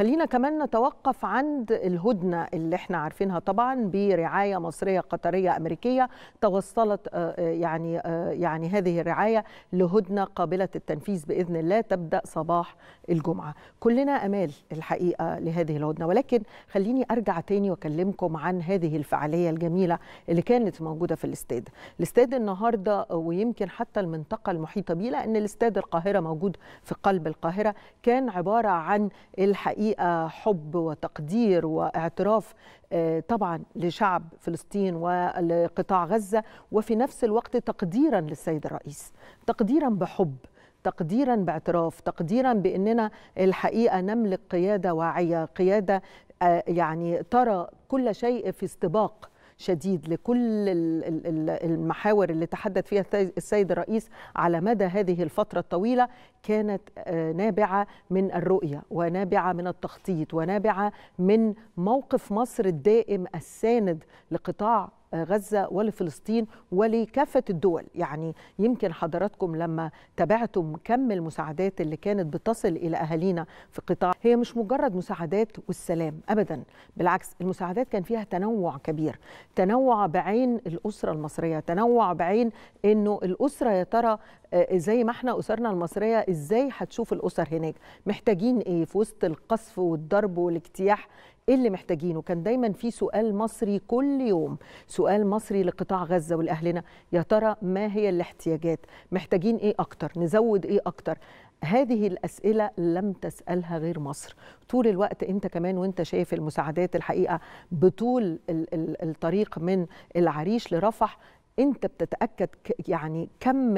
خلينا كمان نتوقف عند الهدنة اللي احنا عارفينها طبعا برعاية مصرية قطرية أمريكية توصلت آه، آه، يعني آه، يعني هذه الرعاية لهدنة قابلة التنفيذ بإذن الله تبدأ صباح الجمعة كلنا أمال الحقيقة لهذه الهدنة ولكن خليني أرجع تاني وأكلمكم عن هذه الفعالية الجميلة اللي كانت موجودة في الاستاد الاستاد النهاردة ويمكن حتى المنطقة المحيطة بيه لأن الاستاد القاهرة موجود في قلب القاهرة كان عبارة عن الحقيقة الحقيقه حب وتقدير واعتراف آه، طبعا لشعب فلسطين ولقطاع غزه وفي نفس الوقت تقديرا للسيد الرئيس تقديرا بحب تقديرا باعتراف تقديرا باننا الحقيقه نملك قياده واعيه قياده آه، يعني ترى كل شيء في استباق شديد لكل المحاور اللي تحدث فيها السيد الرئيس على مدى هذه الفترة الطويلة كانت آه، نابعة من الرؤية ونابعة من التخطيط ونابعة من موقف مصر الدائم الساند لقطاع غزة ولفلسطين ولكافة الدول يعني يمكن حضراتكم لما تابعتم كم المساعدات اللي كانت بتصل إلى أهالينا في قطاع هي مش مجرد مساعدات والسلام أبدا بالعكس المساعدات كان فيها تنوع كبير تنوع بعين الأسرة المصرية تنوع بعين أنه الأسرة يا ترى آه، زي ما احنا أسرنا المصرية إزاي هتشوف الأسر هناك محتاجين إيه في وسط القصف والضرب والاجتياح ايه اللي محتاجينه كان دايما في سؤال مصري كل يوم سؤال مصري لقطاع غزه ولاهلنا يا ترى ما هي الاحتياجات محتاجين ايه اكتر نزود ايه اكتر هذه الأسئلة لم تسألها غير مصر طول الوقت أنت كمان وأنت شايف المساعدات الحقيقة بطول الطريق من العريش لرفح انت بتتاكد يعني كم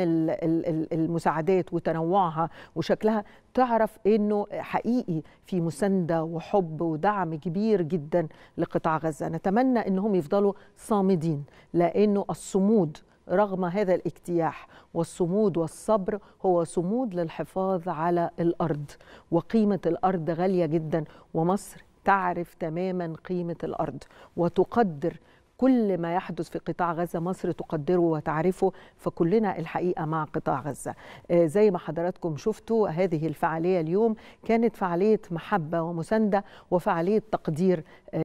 المساعدات وتنوعها وشكلها تعرف انه حقيقي في مسانده وحب ودعم كبير جدا لقطاع غزه نتمنى انهم يفضلوا صامدين لانه الصمود رغم هذا الاجتياح والصمود والصبر هو صمود للحفاظ على الارض وقيمه الارض غاليه جدا ومصر تعرف تماما قيمه الارض وتقدر كل ما يحدث في قطاع غزة مصر تقدره وتعرفه فكلنا الحقيقة مع قطاع غزة آه، زي ما حضراتكم شفتوا هذه الفعالية اليوم كانت فعالية محبة ومساندة وفعالية تقدير آه،